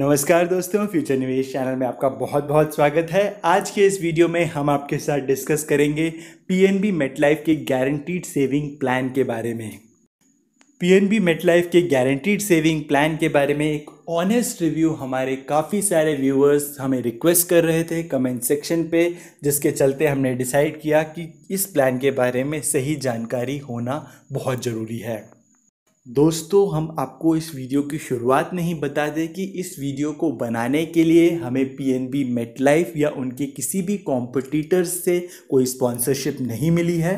नमस्कार दोस्तों फ्यूचर निवेश चैनल में आपका बहुत बहुत स्वागत है आज के इस वीडियो में हम आपके साथ डिस्कस करेंगे पीएनबी मेटलाइफ के गारंटीड सेविंग प्लान के बारे में पीएनबी मेटलाइफ के गारंटीड सेविंग प्लान के बारे में एक ऑनेस्ट रिव्यू हमारे काफ़ी सारे व्यूअर्स हमें रिक्वेस्ट कर रहे थे कमेंट सेक्शन पे जिसके चलते हमने डिसाइड किया कि इस प्लान के बारे में सही जानकारी होना बहुत ज़रूरी है दोस्तों हम आपको इस वीडियो की शुरुआत में ही बता दें कि इस वीडियो को बनाने के लिए हमें P N B MetLife या उनके किसी भी कॉम्पिटिटर्स से कोई स्पॉन्सरशिप नहीं मिली है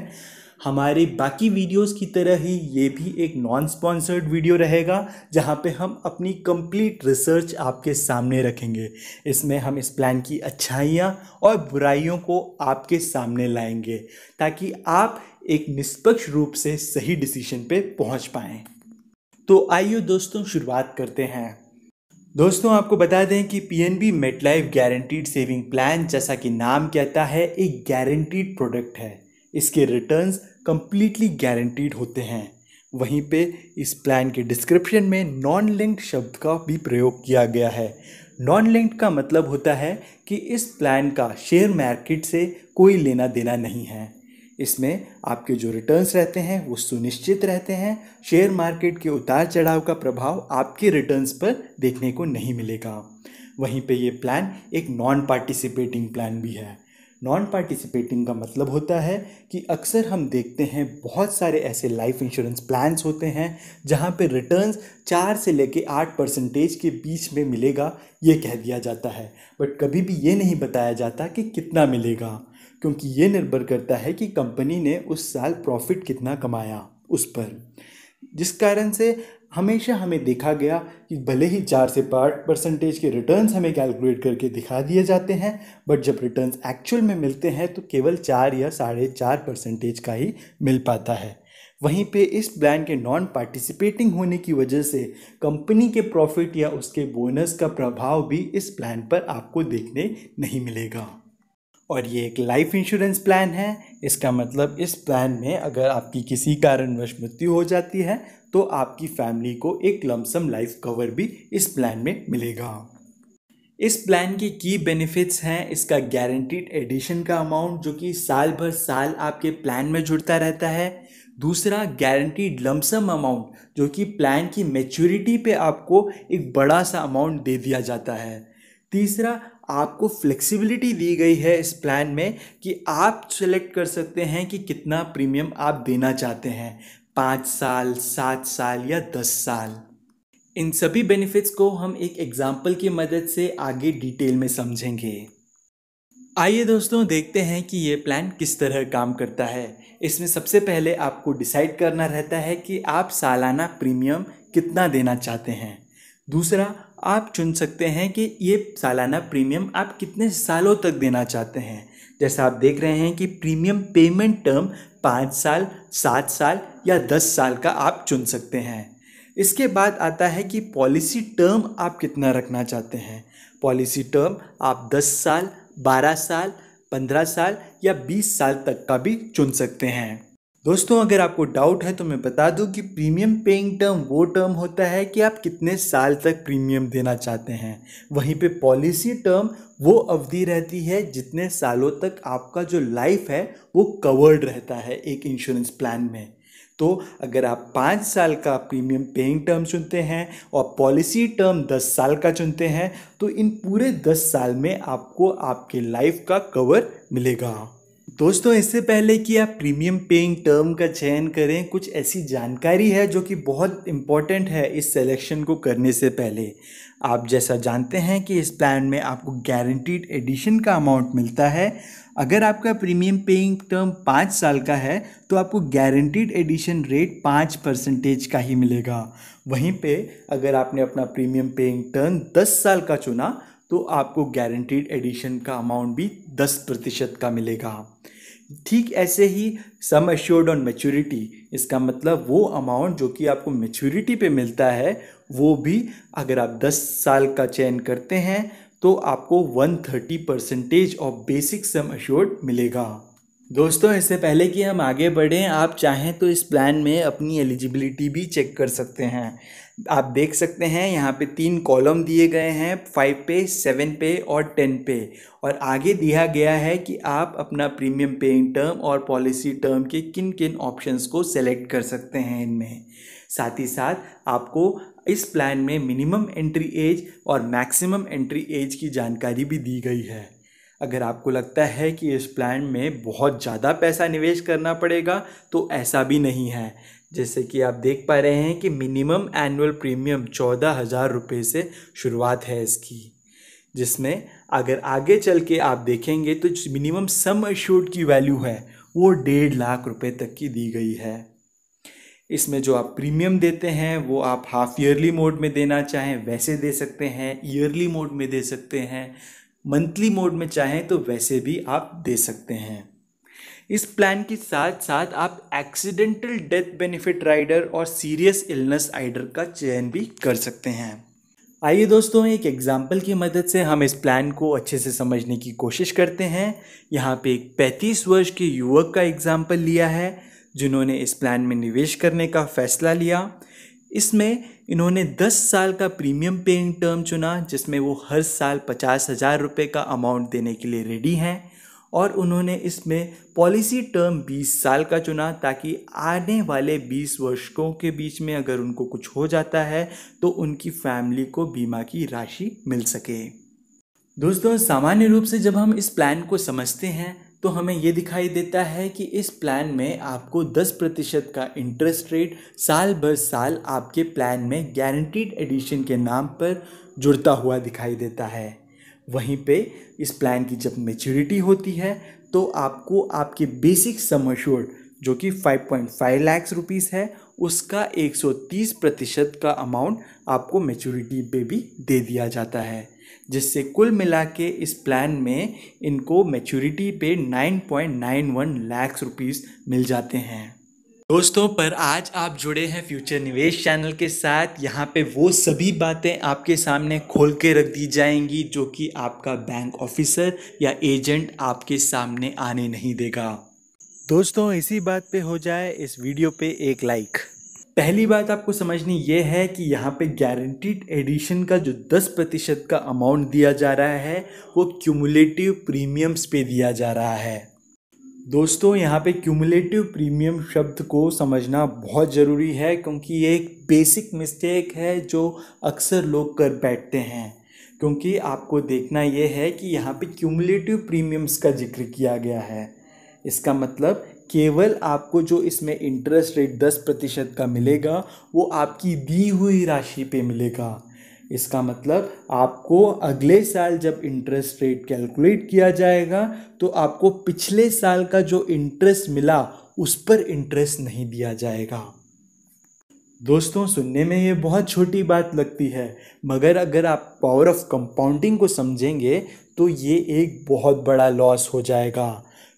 हमारे बाकी वीडियोस की तरह ही ये भी एक नॉन स्पॉन्सर्ड वीडियो रहेगा जहाँ पे हम अपनी कंप्लीट रिसर्च आपके सामने रखेंगे इसमें हम इस प्लान की अच्छाइयाँ और बुराइयों को आपके सामने लाएंगे ताकि आप एक निष्पक्ष रूप से सही डिसीजन पे पहुंच पाएँ तो आइए दोस्तों शुरुआत करते हैं दोस्तों आपको बता दें कि PNB MetLife guaranteed saving plan जैसा कि नाम कहता है एक गारंटीड प्रोडक्ट है इसके रिटर्न्स कम्प्लीटली गारंटीड होते हैं वहीं पे इस प्लान के डिस्क्रिप्शन में नॉन लिंक्ड शब्द का भी प्रयोग किया गया है नॉन लिंक्ड का मतलब होता है कि इस प्लान का शेयर मार्केट से कोई लेना देना नहीं है इसमें आपके जो रिटर्न्स रहते हैं वो सुनिश्चित रहते हैं शेयर मार्केट के उतार चढ़ाव का प्रभाव आपके रिटर्न्स पर देखने को नहीं मिलेगा वहीं पे ये प्लान एक नॉन पार्टिसिपेटिंग प्लान भी है नॉन पार्टिसिपेटिंग का मतलब होता है कि अक्सर हम देखते हैं बहुत सारे ऐसे लाइफ इंश्योरेंस प्लान्स होते हैं जहाँ पे रिटर्न्स चार से लेके आठ परसेंटेज के बीच में मिलेगा ये कह दिया जाता है बट कभी भी ये नहीं बताया जाता कि कितना मिलेगा क्योंकि ये निर्भर करता है कि कंपनी ने उस साल प्रॉफिट कितना कमाया उस पर जिस कारण से हमेशा हमें देखा गया कि भले ही चार से पाँच परसेंटेज के रिटर्न्स हमें कैलकुलेट करके दिखा दिए जाते हैं बट जब रिटर्न्स एक्चुअल में मिलते हैं तो केवल चार या साढ़े चार परसेंटेज का ही मिल पाता है वहीं पे इस प्लान के नॉन पार्टिसिपेटिंग होने की वजह से कंपनी के प्रॉफिट या उसके बोनस का प्रभाव भी इस प्लान पर आपको देखने नहीं मिलेगा और ये एक लाइफ इंश्योरेंस प्लान है इसका मतलब इस प्लान में अगर आपकी किसी कारणवश मृत्यु हो जाती है तो आपकी फैमिली को एक लमसम लाइफ कवर भी इस प्लान में मिलेगा इस प्लान के की बेनिफिट्स हैं इसका गारंटीड एडिशन का अमाउंट जो कि साल भर साल आपके प्लान में जुड़ता रहता है दूसरा गारंटीड लमसम अमाउंट जो कि प्लान की मेच्योरिटी पे आपको एक बड़ा सा अमाउंट दे दिया जाता है तीसरा आपको फ्लेक्सिबिलिटी दी गई है इस प्लान में कि आप सेलेक्ट कर सकते हैं कि कितना प्रीमियम आप देना चाहते हैं पाँच साल सात साल या दस साल इन सभी बेनिफिट्स को हम एक एग्जाम्पल की मदद से आगे डिटेल में समझेंगे आइए दोस्तों देखते हैं कि ये प्लान किस तरह काम करता है इसमें सबसे पहले आपको डिसाइड करना रहता है कि आप सालाना प्रीमियम कितना देना चाहते हैं दूसरा आप चुन सकते हैं कि ये सालाना प्रीमियम आप कितने सालों तक देना चाहते हैं जैसा आप देख रहे हैं कि प्रीमियम पेमेंट टर्म पाँच साल सात साल या दस साल का आप चुन सकते हैं इसके बाद आता है कि पॉलिसी टर्म आप कितना रखना चाहते हैं पॉलिसी टर्म आप 10 साल 12 साल 15 साल या 20 साल तक का भी चुन सकते हैं दोस्तों अगर आपको डाउट है तो मैं बता दूं कि प्रीमियम पेइंग टर्म वो टर्म होता है कि आप कितने साल तक प्रीमियम देना चाहते हैं वहीं पे पॉलिसी टर्म वो अवधि रहती है जितने सालों तक आपका जो लाइफ है वो कवर्ड रहता है एक इंश्योरेंस प्लान में तो अगर आप पाँच साल का प्रीमियम पेइंग टर्म चुनते हैं और पॉलिसी टर्म दस साल का चुनते हैं तो इन पूरे दस साल में आपको आपके लाइफ का कवर मिलेगा दोस्तों इससे पहले कि आप प्रीमियम पेइंग टर्म का चयन करें कुछ ऐसी जानकारी है जो कि बहुत इम्पॉर्टेंट है इस सिलेक्शन को करने से पहले आप जैसा जानते हैं कि इस प्लान में आपको गारंटीड एडिशन का अमाउंट मिलता है अगर आपका प्रीमियम पेइंग टर्म पाँच साल का है तो आपको गारंटीड एडिशन रेट पाँच परसेंटेज का ही मिलेगा वहीं पे अगर आपने अपना प्रीमियम पेइंग टर्म दस साल का चुना तो आपको गारंटीड एडिशन का अमाउंट भी दस प्रतिशत का मिलेगा ठीक ऐसे ही सम एश्योर्ड ऑन मेच्योरिटी इसका मतलब वो अमाउंट जो कि आपको मेच्योरिटी पे मिलता है वो भी अगर आप 10 साल का चयन करते हैं तो आपको 130 percentage of basic sum assured मिलेगा दोस्तों इससे पहले कि हम आगे बढ़ें आप चाहें तो इस प्लान में अपनी एलिजिबिलिटी भी चेक कर सकते हैं आप देख सकते हैं यहाँ पे तीन कॉलम दिए गए हैं फाइव पे सेवन पे और टेन पे और आगे दिया गया है कि आप अपना प्रीमियम पेइंग टर्म और पॉलिसी टर्म के किन किन ऑप्शंस को सेलेक्ट कर सकते हैं इनमें साथ ही साथ आपको इस प्लान में मिनिमम एंट्री एज और मैक्सिमम एंट्री एज की जानकारी भी दी गई है अगर आपको लगता है कि इस प्लान में बहुत ज़्यादा पैसा निवेश करना पड़ेगा तो ऐसा भी नहीं है जैसे कि आप देख पा रहे हैं कि मिनिमम एनुअल प्रीमियम चौदह हज़ार रुपये से शुरुआत है इसकी जिसमें अगर आगे चल के आप देखेंगे तो मिनिमम सम अश्योर्ड की वैल्यू है वो डेढ़ लाख रुपए तक की दी गई है इसमें जो आप प्रीमियम देते हैं वो आप हाफ ईयरली मोड में देना चाहें वैसे दे सकते हैं ईयरली मोड में दे सकते हैं मंथली मोड में चाहें तो वैसे भी आप दे सकते हैं इस प्लान के साथ साथ आप एक्सीडेंटल डेथ बेनिफिट राइडर और सीरियस इलनेस राइडर का चयन भी कर सकते हैं आइए दोस्तों एक एग्जाम्पल की मदद से हम इस प्लान को अच्छे से समझने की कोशिश करते हैं यहाँ पे एक 35 वर्ष के युवक का एग्जाम्पल लिया है जिन्होंने इस प्लान में निवेश करने का फैसला लिया इसमें इन्होंने 10 साल का प्रीमियम पेइंग टर्म चुना जिसमें वो हर साल पचास हज़ार रुपये का अमाउंट देने के लिए रेडी हैं और उन्होंने इसमें पॉलिसी टर्म 20 साल का चुना ताकि आने वाले 20 वर्षों के बीच में अगर उनको कुछ हो जाता है तो उनकी फैमिली को बीमा की राशि मिल सके दोस्तों सामान्य रूप से जब हम इस प्लान को समझते हैं तो हमें ये दिखाई देता है कि इस प्लान में आपको 10 प्रतिशत का इंटरेस्ट रेट साल भर साल आपके प्लान में गारंटीड एडिशन के नाम पर जुड़ता हुआ दिखाई देता है वहीं पे इस प्लान की जब मेच्योरिटी होती है तो आपको आपके बेसिक सम अश्योर्ड जो कि 5.5 लैक्स रुपीज़ है उसका 130 प्रतिशत का अमाउंट आपको मेच्योरिटी पे भी दे दिया जाता है जिससे कुल मिला के इस प्लान में इनको मेच्योरिटी पे 9.91 लैक्स रुपीज़ मिल जाते हैं दोस्तों पर आज आप जुड़े हैं फ्यूचर निवेश चैनल के साथ यहाँ पे वो सभी बातें आपके सामने खोल के रख दी जाएंगी जो कि आपका बैंक ऑफिसर या एजेंट आपके सामने आने नहीं देगा दोस्तों इसी बात पे हो जाए इस वीडियो पे एक लाइक पहली बात आपको समझनी ये है कि यहाँ पे गारंटीड एडिशन का जो 10 प्रतिशत का अमाउंट दिया जा रहा है वो क्यूमुलेटिव प्रीमियम्स पे दिया जा रहा है दोस्तों यहाँ पे क्यूमुलेटिव प्रीमियम शब्द को समझना बहुत ज़रूरी है क्योंकि ये एक बेसिक मिस्टेक है जो अक्सर लोग कर बैठते हैं क्योंकि आपको देखना ये है कि यहाँ पे क्यूमुलेटिव प्रीमियम्स का जिक्र किया गया है इसका मतलब केवल आपको जो इसमें इंटरेस्ट रेट दस प्रतिशत का मिलेगा वो आपकी दी हुई राशि पे मिलेगा इसका मतलब आपको अगले साल जब इंटरेस्ट रेट कैलकुलेट किया जाएगा तो आपको पिछले साल का जो इंटरेस्ट मिला उस पर इंटरेस्ट नहीं दिया जाएगा दोस्तों सुनने में ये बहुत छोटी बात लगती है मगर अगर आप पावर ऑफ कंपाउंडिंग को समझेंगे तो ये एक बहुत बड़ा लॉस हो जाएगा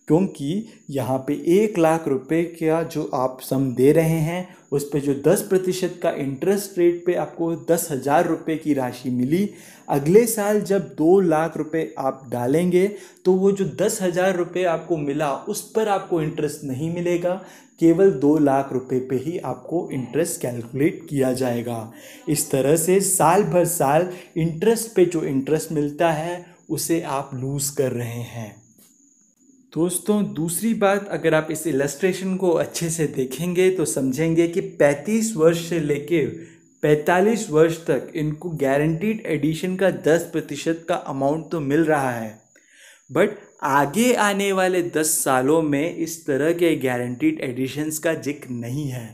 क्योंकि यहाँ पे एक लाख रुपए का जो आप सम दे रहे हैं उस पर जो दस प्रतिशत का इंटरेस्ट रेट पे आपको दस हज़ार रुपये की राशि मिली अगले साल जब दो लाख रुपए आप डालेंगे तो वो जो दस हज़ार रुपये आपको मिला उस पर आपको इंटरेस्ट नहीं मिलेगा केवल दो लाख रुपए पे ही आपको इंटरेस्ट कैलकुलेट किया जाएगा इस तरह से साल भर साल इंटरेस्ट पे जो इंटरेस्ट मिलता है उसे आप लूज़ कर रहे हैं दोस्तों दूसरी बात अगर आप इस इलस्ट्रेशन को अच्छे से देखेंगे तो समझेंगे कि 35 वर्ष से लेके 45 वर्ष तक इनको गारंटीड एडिशन का 10 प्रतिशत का अमाउंट तो मिल रहा है बट आगे आने वाले 10 सालों में इस तरह के गारंटीड एडिशंस का जिक्र नहीं है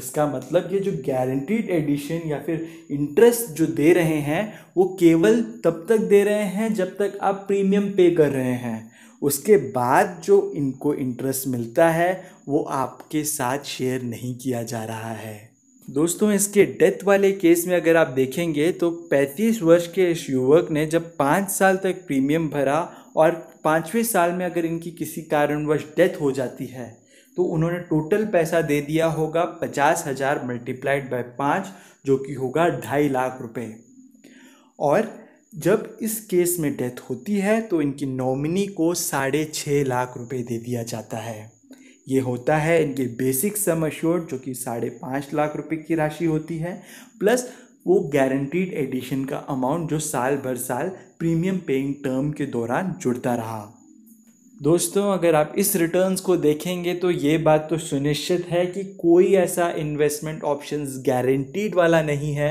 इसका मतलब ये जो गारंटीड एडिशन या फिर इंटरेस्ट जो दे रहे हैं वो केवल तब तक दे रहे हैं जब तक आप प्रीमियम पे कर रहे हैं उसके बाद जो इनको इंटरेस्ट मिलता है वो आपके साथ शेयर नहीं किया जा रहा है दोस्तों इसके डेथ वाले केस में अगर आप देखेंगे तो 35 वर्ष के इस युवक ने जब पाँच साल तक प्रीमियम भरा और पाँचवें साल में अगर इनकी किसी कारणवश डेथ हो जाती है तो उन्होंने टोटल पैसा दे दिया होगा पचास हज़ार मल्टीप्लाइड बाय पाँच जो कि होगा ढाई लाख रुपए और जब इस केस में डेथ होती है तो इनकी नॉमिनी को साढ़े छः लाख रुपए दे दिया जाता है ये होता है इनके बेसिक सम अश्योर्ड जो कि साढ़े पाँच लाख रुपए की राशि होती है प्लस वो गारंटीड एडिशन का अमाउंट जो साल भर साल प्रीमियम पेइंग टर्म के दौरान जुड़ता रहा दोस्तों अगर आप इस रिटर्न्स को देखेंगे तो ये बात तो सुनिश्चित है कि कोई ऐसा इन्वेस्टमेंट ऑप्शंस गारंटीड वाला नहीं है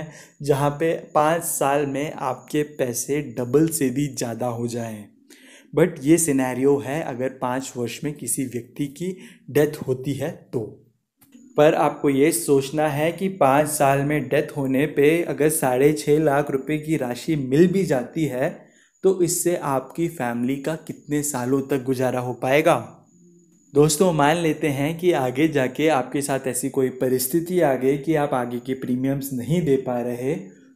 जहाँ पे पाँच साल में आपके पैसे डबल से भी ज़्यादा हो जाएं बट ये सिनेरियो है अगर पाँच वर्ष में किसी व्यक्ति की डेथ होती है तो पर आपको ये सोचना है कि पाँच साल में डेथ होने पे अगर साढ़े छः लाख रुपए की राशि मिल भी जाती है तो इससे आपकी फैमिली का कितने सालों तक गुजारा हो पाएगा दोस्तों मान लेते हैं कि आगे जाके आपके साथ ऐसी कोई परिस्थिति आ गई कि आप आगे के प्रीमियम्स नहीं दे पा रहे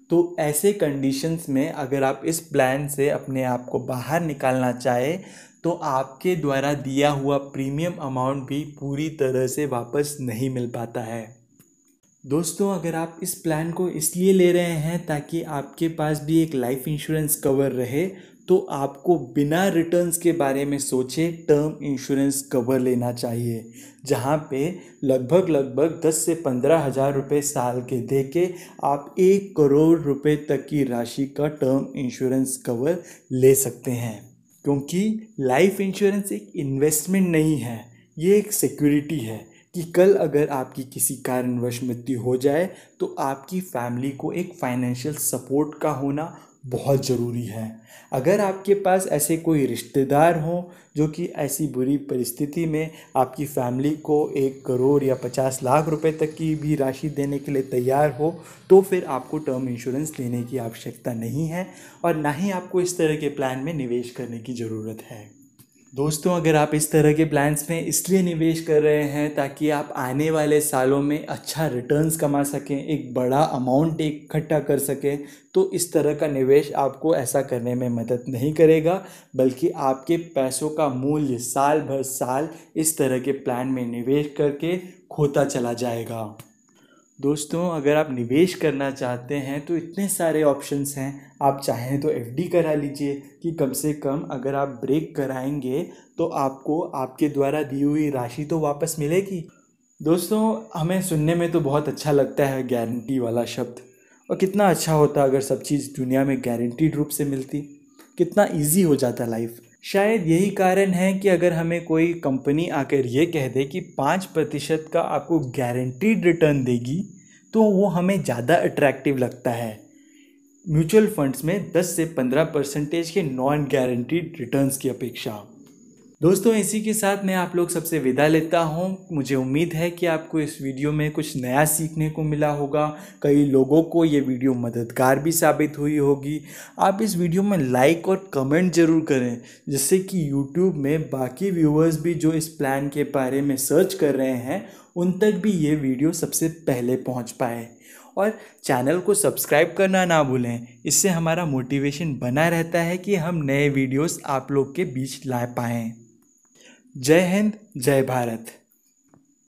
तो ऐसे कंडीशंस में अगर आप इस प्लान से अपने आप को बाहर निकालना चाहे तो आपके द्वारा दिया हुआ प्रीमियम अमाउंट भी पूरी तरह से वापस नहीं मिल पाता है दोस्तों अगर आप इस प्लान को इसलिए ले रहे हैं ताकि आपके पास भी एक लाइफ इंश्योरेंस कवर रहे तो आपको बिना रिटर्न्स के बारे में सोचे टर्म इंश्योरेंस कवर लेना चाहिए जहाँ पे लगभग लगभग दस से पंद्रह हज़ार रुपये साल के दे के आप एक करोड़ रुपए तक की राशि का टर्म इंश्योरेंस कवर ले सकते हैं क्योंकि लाइफ इंश्योरेंस एक इन्वेस्टमेंट नहीं है ये एक सिक्योरिटी है कि कल अगर आपकी किसी कारणवश मृत्यु हो जाए तो आपकी फैमिली को एक फाइनेंशियल सपोर्ट का होना बहुत ज़रूरी है अगर आपके पास ऐसे कोई रिश्तेदार हों जो कि ऐसी बुरी परिस्थिति में आपकी फैमिली को एक करोड़ या पचास लाख रुपए तक की भी राशि देने के लिए तैयार हो तो फिर आपको टर्म इंश्योरेंस लेने की आवश्यकता नहीं है और ना ही आपको इस तरह के प्लान में निवेश करने की ज़रूरत है दोस्तों अगर आप इस तरह के प्लान्स में इसलिए निवेश कर रहे हैं ताकि आप आने वाले सालों में अच्छा रिटर्न्स कमा सकें एक बड़ा अमाउंट इकट्ठा कर सकें तो इस तरह का निवेश आपको ऐसा करने में मदद नहीं करेगा बल्कि आपके पैसों का मूल्य साल भर साल इस तरह के प्लान में निवेश करके खोता चला जाएगा दोस्तों अगर आप निवेश करना चाहते हैं तो इतने सारे ऑप्शंस हैं आप चाहें तो एफडी करा लीजिए कि कम से कम अगर आप ब्रेक कराएंगे तो आपको आपके द्वारा दी हुई राशि तो वापस मिलेगी दोस्तों हमें सुनने में तो बहुत अच्छा लगता है गारंटी वाला शब्द और कितना अच्छा होता अगर सब चीज़ दुनिया में गारंटीड रूप से मिलती कितना ईजी हो जाता लाइफ शायद यही कारण है कि अगर हमें कोई कंपनी आकर ये कह दे कि पाँच प्रतिशत का आपको गारंटीड रिटर्न देगी तो वो हमें ज़्यादा अट्रैक्टिव लगता है म्यूचुअल फंड्स में 10 से 15 परसेंटेज के नॉन गारंटीड रिटर्न्स की अपेक्षा दोस्तों इसी के साथ मैं आप लोग सबसे विदा लेता हूँ मुझे उम्मीद है कि आपको इस वीडियो में कुछ नया सीखने को मिला होगा कई लोगों को ये वीडियो मददगार भी साबित हुई होगी आप इस वीडियो में लाइक और कमेंट ज़रूर करें जिससे कि यूट्यूब में बाकी व्यूअर्स भी जो इस प्लान के बारे में सर्च कर रहे हैं उन तक भी ये वीडियो सबसे पहले पहुँच पाए और चैनल को सब्सक्राइब करना ना भूलें इससे हमारा मोटिवेशन बना रहता है कि हम नए वीडियोस आप लोग के बीच ला पाएँ जय हिंद जय भारत